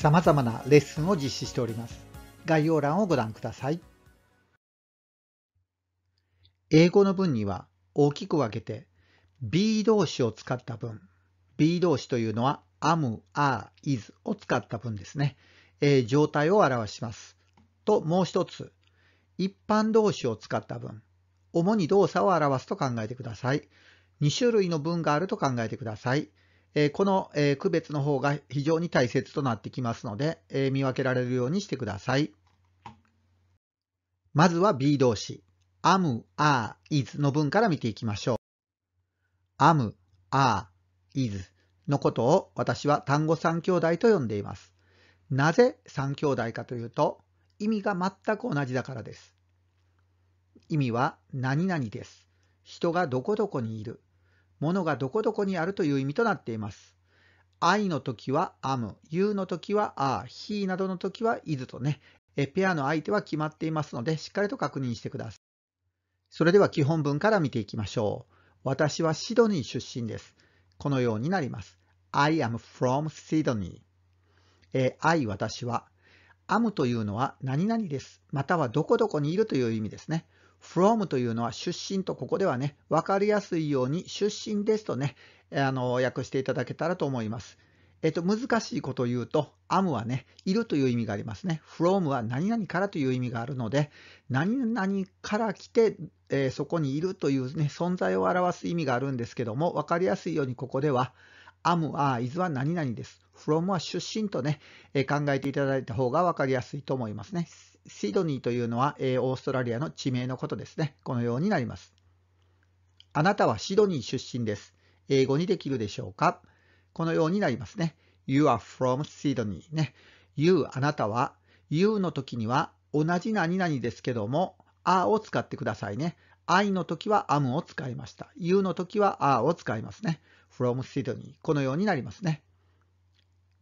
様々なレッスンを実施しております。概要欄をご覧ください。英語の文には大きく分けて B 動詞を使った文、B 動詞というのは am, are, is を使った文ですね、えー、状態を表します。と、もう一つ、一般動詞を使った文、主に動作を表すと考えてください。2種類の文があると考えてください。えこの、え区別の方が非常に大切となってきますので、え見分けられるようにしてください。まずは B 動詞、am, are, is の文から見ていきましょう。am, are, is のことを私は単語3兄弟と呼んでいます。なぜ3兄弟かというと、意味が全く同じだからです。意味は何々です。人がどこどこにいる。物がどこどこにあるという意味となっています。I の時は am、you の時は are、he などの時は is とね、ペアの相手は決まっていますので、しっかりと確認してください。それでは基本文から見ていきましょう。私はシドニー出身です。このようになります。I am from Sydney。え I 私は。am というのは何々です。またはどこどこにいるという意味ですね。from というのは出身とここではね、わかりやすいように出身ですとね、あの、訳していただけたらと思います。えっと、難しいことを言うと、am はね、いるという意味がありますね。from は何々からという意味があるので、何々から来て、えー、そこにいるというね、存在を表す意味があるんですけども、わかりやすいようにここでは、am は is は何々です。from は出身とね、えー、考えていただいた方がわかりやすいと思いますね。シドニーというのは、えー、オーストラリアの地名のことですね。このようになります。あなたはシドニー出身です。英語にできるでしょうかこのようになりますね。You are from Sydney ね。You あなたは You の時には同じ何々ですけども a を使ってくださいね。I の時は am を使いました。You の時は a を使いますね。from Sydney このようになりますね。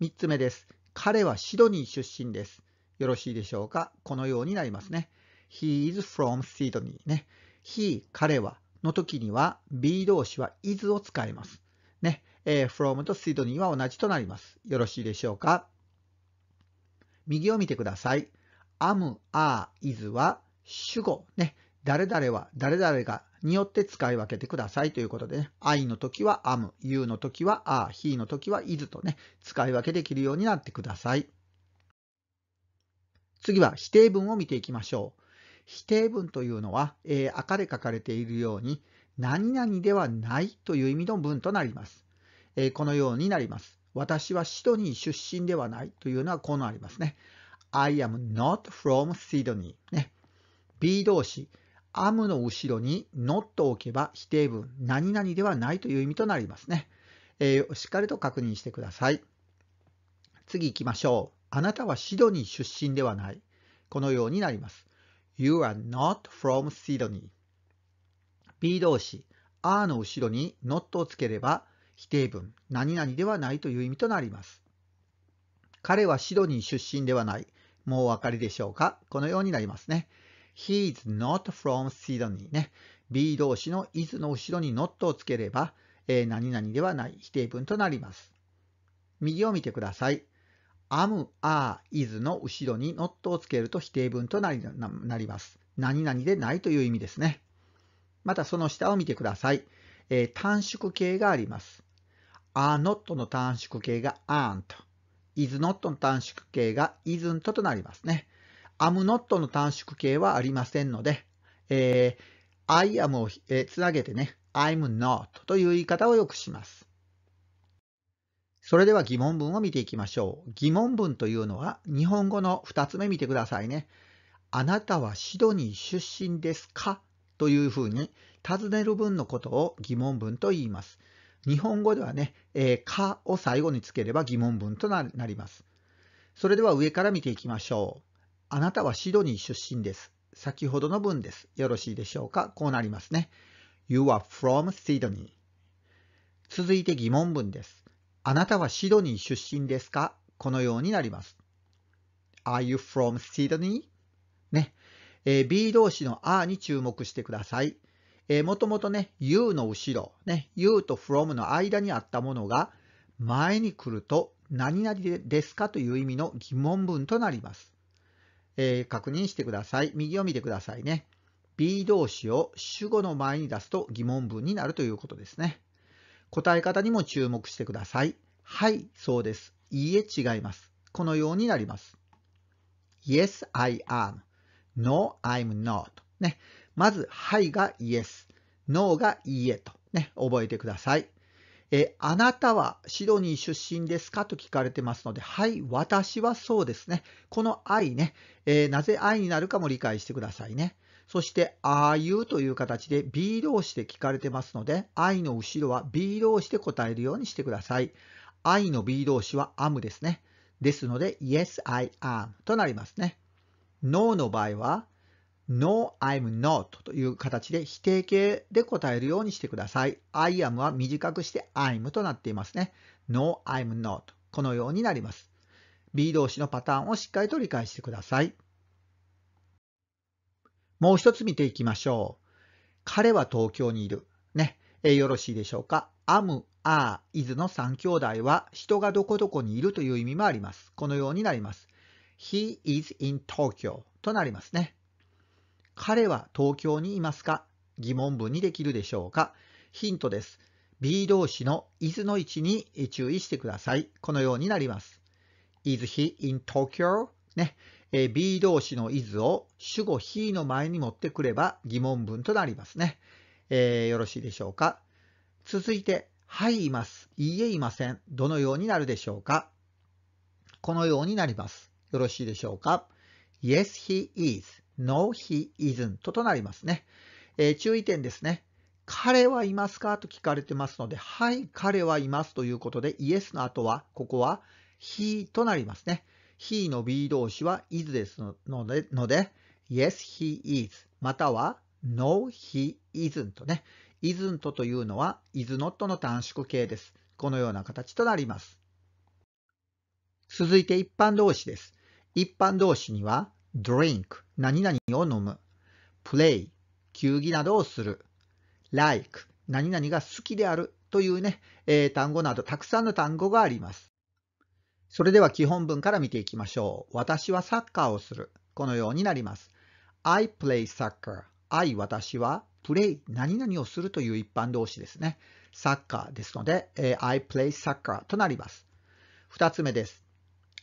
3つ目です。彼はシドニー出身です。よろしいでしょうかこのようになりますね。He is from Sydney ね。He 彼はの時には B 動詞は is を使います。ね。えー、from と Sydney は同じとなります。よろしいでしょうか右を見てください。am, are, is は主語ね。誰々は誰々がによって使い分けてくださいということでね。I の時は am, you の時は are, he の時は is とね、使い分けできるようになってください。次は否定文を見ていきましょう。否定文というのは、えー、赤で書かれているように、何々ではないという意味の文となります。えー、このようになります。私はシドニー出身ではないというのはこうなりますね。I am not from Sydney、ね。B 動詞、am の後ろに not を置けば否定文、何々ではないという意味となりますね。えー、しっかりと確認してください。次行きましょう。あなたはシドニー出身ではない。このようになります。You are not from Sydney. B 動詞 R の後ろに not をつければ否定文何々ではないという意味となります。彼はシドニー出身ではない。もうお分かりでしょうかこのようになりますね。He is not from Sydney ね。B 動詞の is の後ろに not をつければ、えー、何々ではない否定文となります。右を見てください。アム、アー、イズの後ろにノットをつけると否定文となりなります。何々でないという意味ですね。またその下を見てください。えー、短縮形があります。are not の短縮形が aren't。is not の短縮形が isn't となりますね。am not の短縮形はありませんので、えー、I am を、えー、つなげてね、I'm not という言い方をよくします。それでは疑問文を見ていきましょう。疑問文というのは日本語の2つ目見てくださいね。あなたはシドニー出身ですかというふうに尋ねる文のことを疑問文と言います。日本語ではね、えー、かを最後につければ疑問文となります。それでは上から見ていきましょう。あなたはシドニー出身です。先ほどの文です。よろしいでしょうかこうなりますね。You are from Sydney. 続いて疑問文です。あなたはシドニー出身ですかこのようになります。Are you from Sydney? ね。えー、B 動詞の R に注目してください。えー、もともとね、U の後ろ、ね、U と from の間にあったものが、前に来ると何々ですかという意味の疑問文となります。えー、確認してください。右を見てくださいね。B 動詞を主語の前に出すと疑問文になるということですね。答え方にも注目してください。はい、そうです。いいえ、違います。このようになります。Yes, I am. No, I'm not. ね。まず、はいが Yes。No がいいえと。ね。覚えてください。え、あなたはシドニー出身ですかと聞かれてますので、はい、私はそうですね。この愛ね、えー、なぜ愛になるかも理解してくださいね。そして、あいうという形で B 動詞で聞かれてますので、I の後ろは B 動詞で答えるようにしてください。I の B 動詞は am ですね。ですので、Yes, I am となりますね。No の場合は、No, I'm not という形で否定形で答えるようにしてください。I am は短くして I'm となっていますね。No, I'm not このようになります。B 動詞のパターンをしっかりと理解してください。もう一つ見ていきましょう。彼は東京にいる。ね。えよろしいでしょうか。アム、アー、イズの3兄弟は人がどこどこにいるという意味もあります。このようになります。He is in Tokyo となりますね。彼は東京にいますか疑問文にできるでしょうかヒントです。B 動詞の is の位置に注意してください。このようになります。Is he in Tokyo? ね。え B 動詞の is を主語 he の前に持ってくれば疑問文となりますね。えー、よろしいでしょうか。続いて、はい、います。いいえ、いません。どのようになるでしょうか。このようになります。よろしいでしょうか。Yes, he is. No, he isn't. となりますね。えー、注意点ですね。彼はいますかと聞かれてますので、はい、彼はいますということで、イエスの後は、ここは he となりますね。he の be 動詞は is ですので、ので yes, he is または no, he isn't ね。isn't というのは is not の短縮形です。このような形となります。続いて一般動詞です。一般動詞には drink 何々を飲む play 球技などをする like 何々が好きであるというね、えー、単語などたくさんの単語があります。それでは基本文から見ていきましょう。私はサッカーをする。このようになります。I play soccer. I 私は play 何々をするという一般動詞ですね。サッカーですので、え I play soccer となります。二つ目です。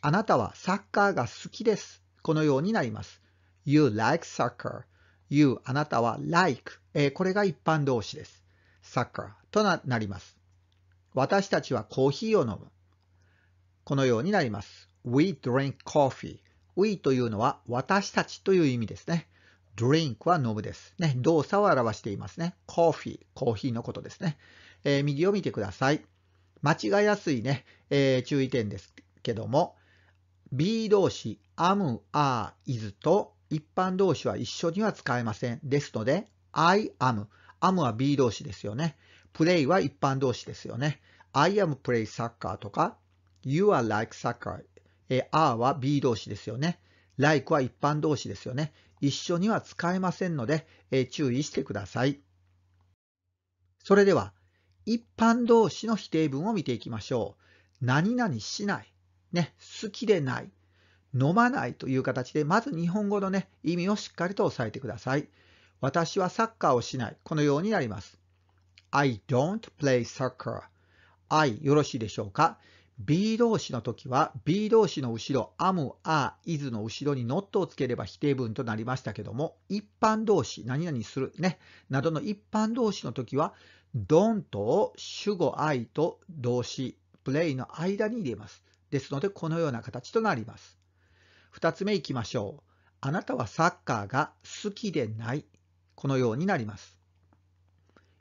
あなたはサッカーが好きです。このようになります。You like soccer. You あなたは like、えこれが一般動詞です。サッカーとなります。私たちはコーヒーを飲む。このようになります。We drink coffee. We というのは私たちという意味ですね。drink は飲むです。ね、動作を表していますね。coffee、コーヒーのことですね。えー、右を見てください。間違いやすいね、えー、注意点ですけども、B 動詞 am, are, is と一般動詞は一緒には使えません。ですので、I am。am は B 動詞ですよね。play は一般動詞ですよね。I am play soccer とか You are like soccer. えー、are は B 動詞ですよね。like は一般動詞ですよね。一緒には使えませんので、え注意してください。それでは、一般動詞の否定文を見ていきましょう。何々しない。ね、好きでない。飲まないという形で、まず日本語のね、意味をしっかりと押さえてください。私はサッカーをしない。このようになります。I don't play soccer. I よろしいでしょうか B 動詞の時は B 動詞の後ろ am, are, is の後ろに not をつければ否定文となりましたけども一般動詞何々するねなどの一般動詞の時は don't を主語 I と動詞 play の間に入れます。ですのでこのような形となります。2つ目いきましょう。あなたはサッカーが好きでない。このようになります。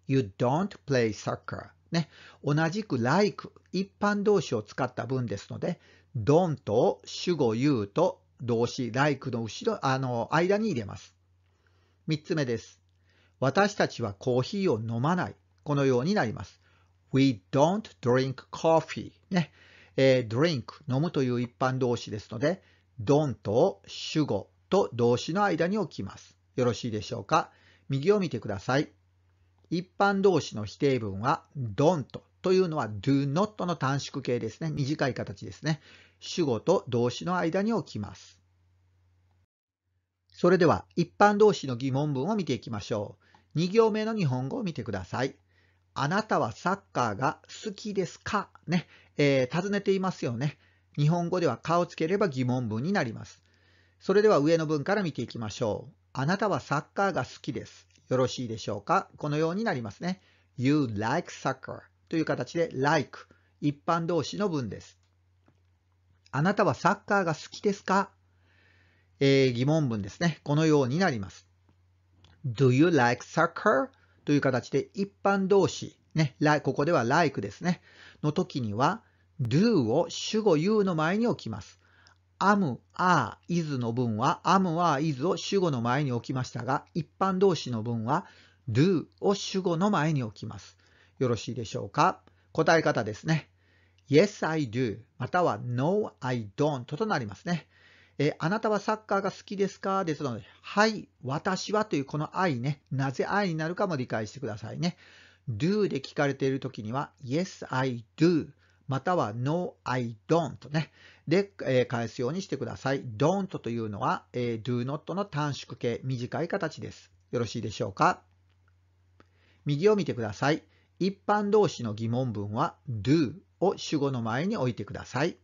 You don't play soccer. ね、同じく like 一般動詞を使った文ですので、don't を主語 you と動詞 like の後ろ、あの、間に入れます。3つ目です。私たちはコーヒーを飲まない。このようになります。We don't drink coffee ね。えー、drink 飲むという一般動詞ですので、don't を主語と動詞の間に置きます。よろしいでしょうか。右を見てください。一般動詞の否定文は don't というのは do not の短縮形ですね。短い形ですね。主語と動詞の間に置きます。それでは一般動詞の疑問文を見ていきましょう。2行目の日本語を見てください。あなたはサッカーが好きですかね、えー、尋ねていますよね。日本語では顔をつければ疑問文になります。それでは上の文から見ていきましょう。あなたはサッカーが好きです。よろしいでしょうかこのようになりますね。You like soccer という形で like 一般動詞の文です。あなたはサッカーが好きですか、えー、疑問文ですね。このようになります。Do you like soccer? という形で一般動詞、ね、ここでは like ですね。の時には do を主語 you の前に置きます。アム、アー、イズの文は、アム、アー、イズを主語の前に置きましたが、一般動詞の文は、do を主語の前に置きます。よろしいでしょうか答え方ですね。Yes, I do または No, I don't となりますね。えあなたはサッカーが好きですかですので、はい、私はというこの愛ね、なぜ愛になるかも理解してくださいね。do で聞かれている時には、Yes, I do または No, I don't ね。で、えー、返すようにしてください。don't というのは、えー、do not の短縮形、短い形です。よろしいでしょうか右を見てください。一般動詞の疑問文は do を主語の前に置いてください。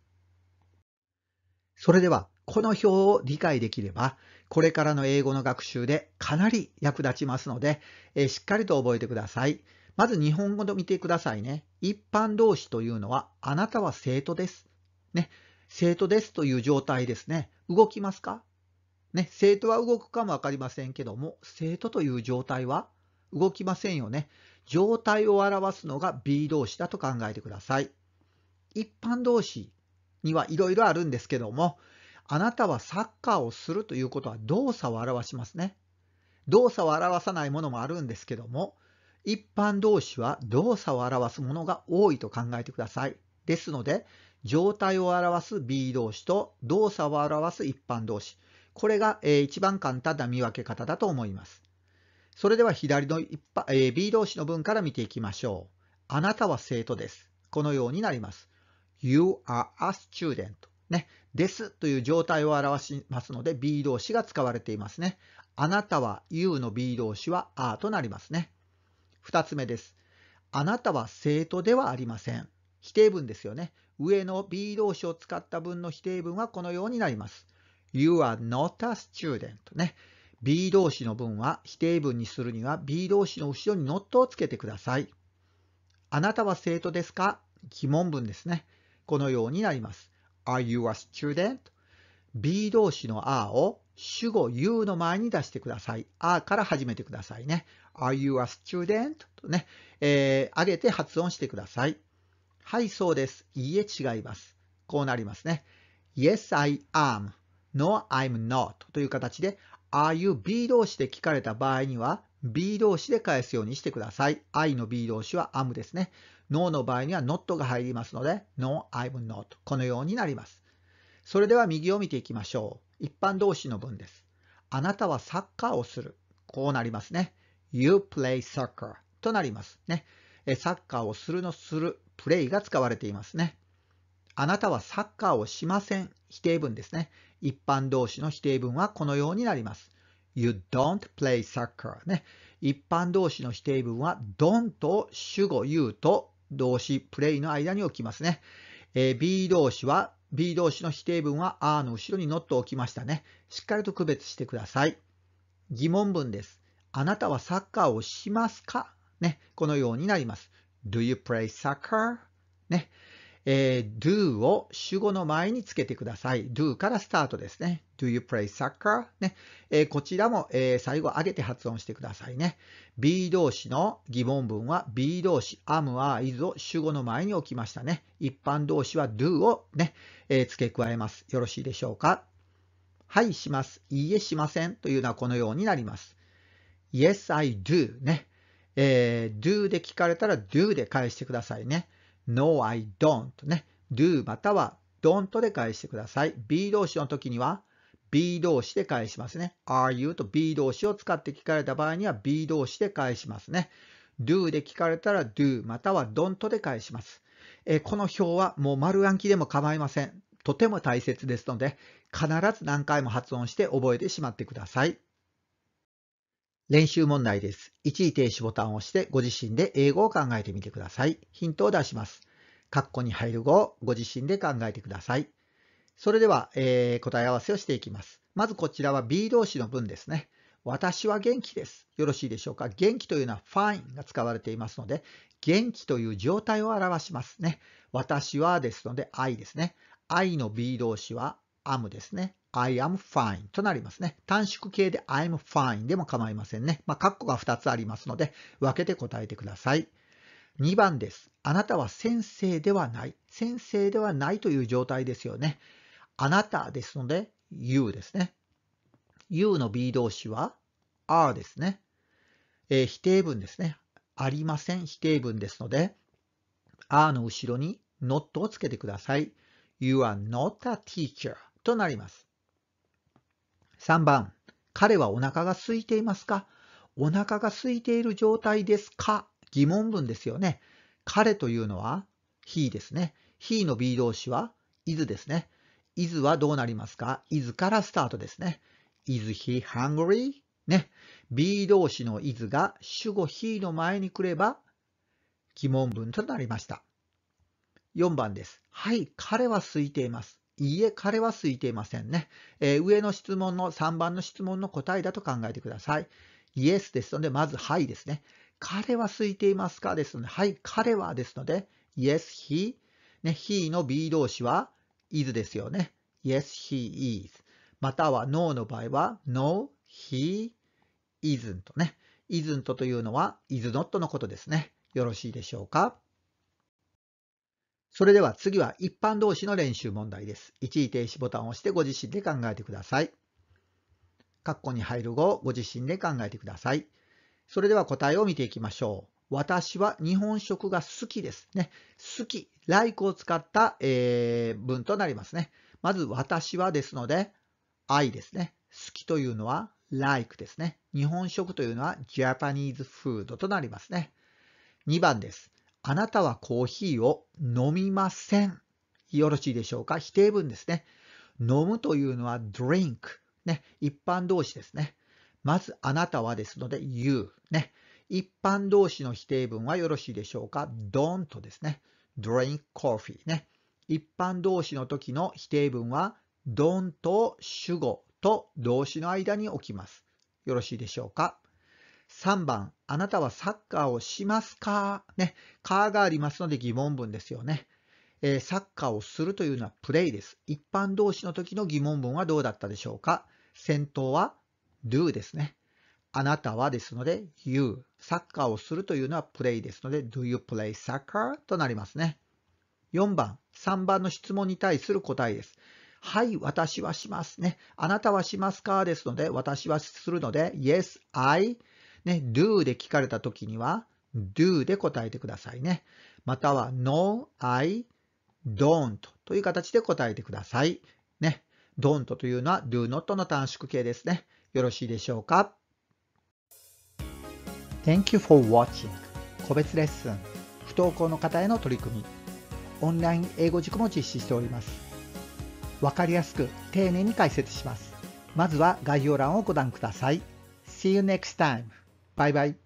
それでは、この表を理解できれば、これからの英語の学習でかなり役立ちますので、えー、しっかりと覚えてください。まず日本語で見てくださいね。一般動詞というのは、あなたは生徒です。ね。生徒ですという状態ですね。動きますかね。生徒は動くかもわかりませんけども、生徒という状態は動きませんよね。状態を表すのが B 動詞だと考えてください。一般動詞にはいろいろあるんですけども、あなたはサッカーをするということは動作を表しますね。動作を表さないものもあるんですけども、一般動詞は動作を表すものが多いと考えてください。ですので、状態を表す B 動詞と動作を表す一般動詞。これが、えー、一番簡単な見分け方だと思います。それでは左の一般、えー、B 動詞の文から見ていきましょう。あなたは生徒です。このようになります。You are a student. ね、ですという状態を表しますので B 動詞が使われていますね。あなたは You の B 動詞は a r となりますね。2つ目です。あなたは生徒ではありません。否定文ですよね。上の be 動詞を使った文の否定文はこのようになります。You are not a student ね。be 動詞の文は否定文にするには be 動詞の後ろに not をつけてください。あなたは生徒ですか疑問文ですね。このようになります。Are you a student? be 動詞の r を主語 you の前に出してください。あから始めてくださいね。Are you a student? とね、えー、上げて発音してください。はい、そうです。いいえ、違います。こうなりますね。Yes, I am. No, I'm not. という形で、Are you B 動詞で聞かれた場合には、B 動詞で返すようにしてください。I の B 動詞は am ですね。No の場合には not が入りますので、No, I'm not。このようになります。それでは右を見ていきましょう。一般動詞の文です。あなたはサッカーをする。こうなりますね。You play soccer となりますね。サッカーをするのする、プレイが使われていますね。あなたはサッカーをしません。否定文ですね。一般動詞の否定文はこのようになります。You don't play soccer ね。一般動詞の否定文は don't を主語 you と動詞 play の間に置きますね。え B 動詞は B 動詞の否定文は R の後ろにノットを置きましたね。しっかりと区別してください。疑問文です。あなたはサッカーをしますかね。このようになります。Do you play soccer? ね。えー、do を主語の前につけてください。do からスタートですね。do you play soccer? ね。えー、こちらも、えー、最後上げて発音してくださいね。B 動詞の疑問文は B 動詞 am, are, is を主語の前に置きましたね。一般動詞は do をね、え付け加えます。よろしいでしょうかはい、します。いいえ、しません。というのはこのようになります。Yes, I do ね。えー、do で聞かれたら do で返してくださいね。No, I don't ね。do または don't で返してください。B 動詞の時には B 動詞で返しますね。are you と B 動詞を使って聞かれた場合には B 動詞で返しますね。do で聞かれたら do または don't で返します。えこの表はもう丸暗記でも構いません。とても大切ですので、必ず何回も発音して覚えてしまってください。練習問題です。一時停止ボタンを押してご自身で英語を考えてみてください。ヒントを出します。カッコに入る語をご自身で考えてください。それでは、えー、答え合わせをしていきます。まずこちらは B 動詞の文ですね。私は元気です。よろしいでしょうか。元気というのは fine が使われていますので、元気という状態を表しますね。私はですので I ですね。I の B 動詞は am ですね。I am fine となりますね。短縮形で I'm fine でも構いませんね。まあ、カッコが2つありますので、分けて答えてください。2番です。あなたは先生ではない。先生ではないという状態ですよね。あなたですので、you ですね。you の B 動詞は are ですね。えー、否定文ですね。ありません。否定文ですので、are の後ろに not をつけてください。You are not a teacher となります。3番、彼はお腹が空いていますかお腹が空いている状態ですか疑問文ですよね。彼というのは、he ですね。he の B 動詞は、is ですね。is はどうなりますか ?is からスタートですね。is he hungry? ね。B 動詞の is が主語 he の前に来れば疑問文となりました。4番です。はい、彼は空いています。いいえ、彼は空いていませんね。えー、上の質問の3番の質問の答えだと考えてください。イエスですので、まずはいですね。彼は空いていますかですので、はい、彼はですので、yes, he。ね、he の B 動詞は is ですよね。yes, he is。または no の場合は no, he isn't ね。isn't というのは is not のことですね。よろしいでしょうかそれでは次は一般動詞の練習問題です。一時停止ボタンを押してご自身で考えてください。カッコに入る語をご自身で考えてください。それでは答えを見ていきましょう。私は日本食が好きですね。好き、like を使った、えー、文となりますね。まず私はですので、I ですね。好きというのは like ですね。日本食というのは Japanese food となりますね。2番です。あなたはコーヒーを飲みません。よろしいでしょうか否定文ですね。飲むというのは drink。ね。一般動詞ですね。まずあなたはですので you。ね。一般動詞の否定文はよろしいでしょうか don't ですね。drink coffee ね。一般動詞の時の否定文は don't 主語と動詞の間に置きます。よろしいでしょうか3番、あなたはサッカーをしますかね、かがありますので疑問文ですよね。えー、サッカーをするというのはプレイです。一般動詞の時の疑問文はどうだったでしょうか先頭は do ですね。あなたはですので you。サッカーをするというのはプレイですので do you play soccer? となりますね。4番、3番の質問に対する答えです。はい、私はしますね。あなたはしますかですので、私はするので、Yes, I ね、do で聞かれた時には do で答えてくださいね。または no, I, don't という形で答えてください。ね。don't というのは do not の短縮形ですね。よろしいでしょうか Thank you for watching 個別レッスン不登校の方への取り組みオンライン英語塾も実施しておりますわかりやすく丁寧に解説しますまずは概要欄をご覧ください See you next time 拜拜。